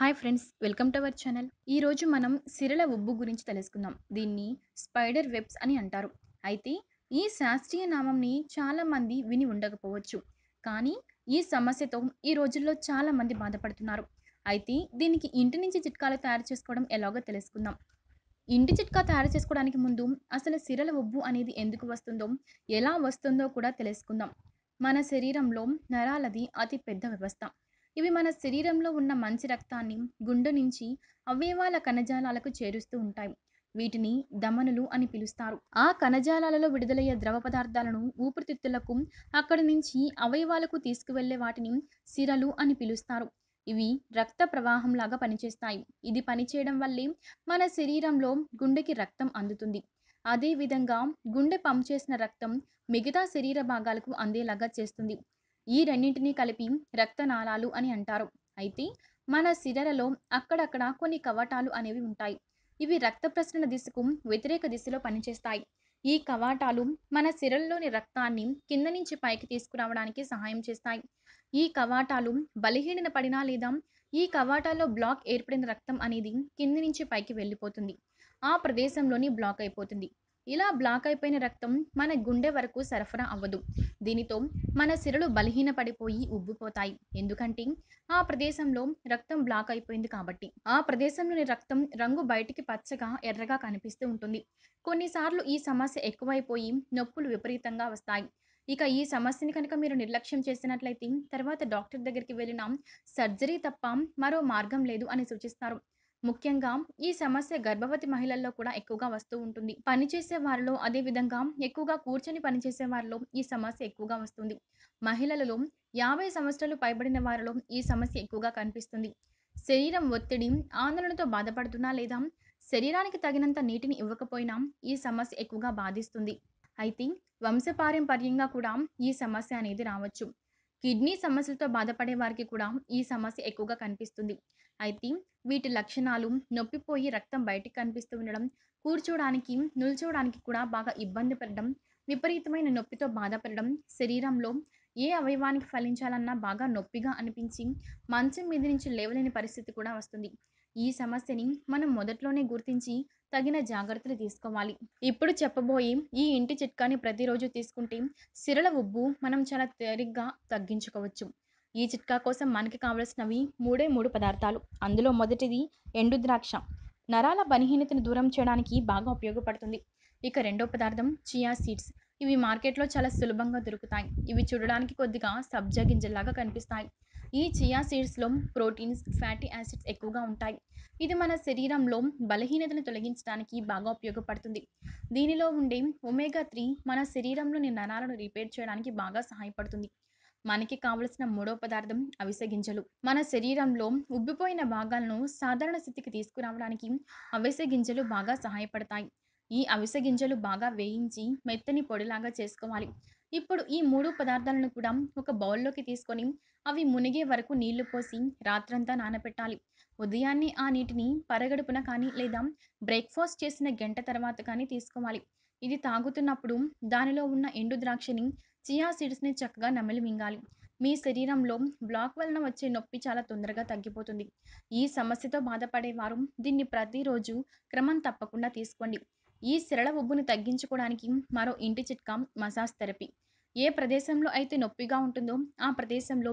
Hi friends welcome to our channel ఈరోజు మనం సిరల ఉబ్బు గురించి తెలుసుకుందాం దీన్ని స్పైడర్ వెబ్స్ అని అంటారు అయితే ఈ శాస్త్రీయ నామంని చాలామంది విని ఉండకపోవచ్చు కానీ ఈ సమస్యతో ఈ రోజుల్లో చాలామంది బాధపడుతున్నారు అయితే దీనికి ఇంటి నుంచి చిట్కాలు తయారు చేసుకోవడం ఎలాగో తెలుసుకుందాం ఇంటి చిట్కా తయారు చేసుకోవడానికి ముందు అసలు సిరల ఉబ్బు అనేది ఎందుకు వస్తుందో ఎలా వస్తుందో కూడా తెలుసుకుందాం మన శరీరంలో నరాలది అతి పెద్ద వ్యవస్థ ఇవి మన శరీరంలో ఉన్న మంచి రక్తాన్ని గుండె నుంచి అవయవాల కణజాలాలకు చేరుస్తూ ఉంటాయి వీటిని ధమనులు అని పిలుస్తారు ఆ కణజాలాలలో విడుదలయ్యే ద్రవ పదార్థాలను ఊపిరితిత్తులకు అక్కడి నుంచి అవయవాలకు తీసుకువెళ్లే వాటిని సిరలు అని పిలుస్తారు ఇవి రక్త ప్రవాహంలాగా పనిచేస్తాయి ఇది పనిచేయడం వల్లే మన శరీరంలో గుండెకి రక్తం అందుతుంది అదేవిధంగా గుండె పంప్ చేసిన రక్తం మిగతా శరీర భాగాలకు అందేలాగా చేస్తుంది ఈ రెండింటినీ కలిపి రక్తనాళాలు అని అంటారు అయితే మన శిరలలో అక్కడక్కడ కొన్ని కవాటాలు అనేవి ఉంటాయి ఇవి రక్త ప్రసరణ దిశకు వ్యతిరేక దిశలో పనిచేస్తాయి ఈ కవాటాలు మన శరీరంలోని రక్తాన్ని కింద నుంచి పైకి తీసుకురావడానికి సహాయం చేస్తాయి ఈ కవాటాలు బలహీనన పడినా లేదా ఈ కవాటాల్లో బ్లాక్ ఏర్పడిన రక్తం అనేది కింది నుంచి పైకి వెళ్ళిపోతుంది ఆ ప్రదేశంలోని బ్లాక్ అయిపోతుంది ఇలా బ్లాక్ అయిపోయిన రక్తం మన గుండె వరకు సరఫరా అవ్వదు దీనితో మన సిరలు బలహీనపడిపోయి ఉబ్బిపోతాయి ఎందుకంటే ఆ ప్రదేశంలో రక్తం బ్లాక్ అయిపోయింది కాబట్టి ఆ ప్రదేశంలోని రక్తం రంగు బయటికి పచ్చగా ఎర్రగా కనిపిస్తూ ఉంటుంది కొన్నిసార్లు ఈ సమస్య ఎక్కువైపోయి నొప్పులు విపరీతంగా వస్తాయి ఇక ఈ సమస్యని కనుక మీరు నిర్లక్ష్యం చేసినట్లయితే తర్వాత డాక్టర్ దగ్గరికి వెళ్ళిన సర్జరీ తప్ప మరో మార్గం లేదు అని సూచిస్తారు ముఖ్యంగా ఈ సమస్య గర్భవతి మహిళల్లో కూడా ఎక్కువగా వస్తూ ఉంటుంది పనిచేసే వారిలో అదేవిధంగా ఎక్కువగా కూర్చొని పనిచేసే వారిలో ఈ సమస్య ఎక్కువగా వస్తుంది మహిళలలో యాభై సంవత్సరాలు పైబడిన వారిలో ఈ సమస్య ఎక్కువగా కనిపిస్తుంది శరీరం ఒత్తిడి ఆందోళనతో బాధపడుతున్నా లేదా శరీరానికి తగినంత నీటిని ఇవ్వకపోయినా ఈ సమస్య ఎక్కువగా బాధిస్తుంది అయితే వంశపారంపర్యంగా కూడా ఈ సమస్య అనేది రావచ్చు కిడ్నీ సమస్యలతో బాధపడే వారికి కూడా ఈ సమస్య ఎక్కువగా కనిపిస్తుంది అయితే వీటి లక్షణాలు నొప్పిపోయి రక్తం బయటికి కనిపిస్తూ ఉండడం కూర్చోడానికి నిల్చోడానికి కూడా బాగా ఇబ్బంది పడడం విపరీతమైన నొప్పితో బాధపడడం శరీరంలో ఏ అవయవానికి ఫలించాలన్నా బాగా నొప్పిగా అనిపించి మంచం మీద నుంచి లేవలేని పరిస్థితి కూడా వస్తుంది ఈ సమస్యని మనం మొదట్లోనే గుర్తించి తగిన జాగ్రత్తలు తీసుకోవాలి ఇప్పుడు చెప్పబోయి ఈ ఇంటి చిట్కాని ప్రతిరోజు తీసుకుంటే సిరల ఉబ్బు మనం చాలా తేలిగ్గా తగ్గించుకోవచ్చు ఈ చిట్కా కోసం మనకి కావలసినవి మూడే మూడు పదార్థాలు అందులో మొదటిది ఎండు ద్రాక్ష నరాల బలహీనతను దూరం చేయడానికి బాగా ఉపయోగపడుతుంది ఇక రెండో పదార్థం చియా సీడ్స్ ఇవి మార్కెట్లో చాలా సులభంగా దొరుకుతాయి ఇవి చూడడానికి కొద్దిగా సబ్జా గింజలాగా కనిపిస్తాయి ఈ చియా లో ప్రోటీన్స్ ఫ్యాటీ యాసిడ్స్ ఎక్కువగా ఉంటాయి ఇది మన శరీరంలో బలహీనతను తొలగించడానికి బాగా ఉపయోగపడుతుంది దీనిలో ఉండే ఒమేగా త్రీ మన శరీరంలోని నరాలను రిపేర్ చేయడానికి బాగా సహాయపడుతుంది మనకి కావలసిన మూడో పదార్థం అవిసె గింజలు మన శరీరంలో ఉబ్బిపోయిన భాగాలను సాధారణ స్థితికి తీసుకురావడానికి అవిసె గింజలు బాగా సహాయపడతాయి ఈ అవిసె గింజలు బాగా వేయించి మెత్తని పొడిలాగా చేసుకోవాలి ఇప్పుడు ఈ మూడు పదార్థాలను కూడా ఒక బౌల్‌లోకి తీసుకొని, అవి మునిగే వరకు నీళ్లు పోసి రాత్రంతా నానబెట్టాలి. ఉదయాన్నే ఆ నీటిని పరగడుపున కానీ లేదా బ్రేక్‌ఫాస్ట్ చేసిన గంట తర్వాత కానీ తీసుకోవాలి. ఇది తాగుతున్నప్పుడు దానిలో ఉన్న ఎండు ద్రాక్షని, చియా సీడ్స్‌ని చక్కగా నమిలి మింగాలి. మీ శరీరంలో బ్లాక్ వలన వచ్చే నొప్పి చాలా తొందరగా తగ్గిపోతుంది. ఈ సమస్యతో బాధపడేవారు దీన్ని ప్రతిరోజు క్రమం తప్పకుండా తీసుకోండి. ఈ సరళ ఉబ్బును తగ్గించుకోవడానికి మరో ఇంటి చిట్కా మసాజ్ థెరపీ ఏ ప్రదేశంలో అయితే నొప్పిగా ఉంటుందో ఆ ప్రదేశంలో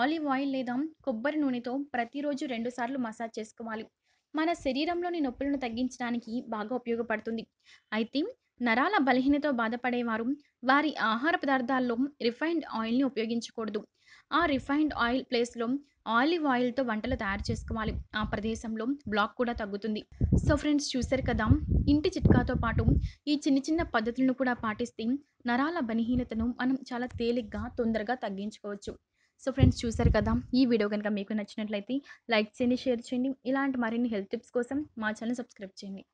ఆలివ్ ఆయిల్ లేదా కొబ్బరి నూనెతో ప్రతిరోజు రెండుసార్లు మసాజ్ చేసుకోవాలి మన శరీరంలోని నొప్పులను తగ్గించడానికి బాగా ఉపయోగపడుతుంది అయితే నరాల బలహీనతో బాధపడేవారు వారి ఆహార పదార్థాల్లో రిఫైన్డ్ ఆయిల్ని ఉపయోగించకూడదు ఆ రిఫైన్డ్ ఆయిల్ ప్లేస్లో ఆలివ్ ఆయిల్తో వంటలు తయారు చేసుకోవాలి ఆ ప్రదేశంలో బ్లాక్ కూడా తగ్గుతుంది సో ఫ్రెండ్స్ చూశారు కదా ఇంటి చిట్కాతో పాటు ఈ చిన్న చిన్న పద్ధతులను కూడా పాటిస్తే నరాల బలహీనతను మనం చాలా తేలిగ్గా తొందరగా తగ్గించుకోవచ్చు సో ఫ్రెండ్స్ చూసారు కదా ఈ వీడియో కనుక మీకు నచ్చినట్లయితే లైక్ చేయండి షేర్ చేయండి ఇలాంటి మరిన్ని హెల్త్ టిప్స్ కోసం మా ఛానల్ సబ్స్క్రైబ్ చేయండి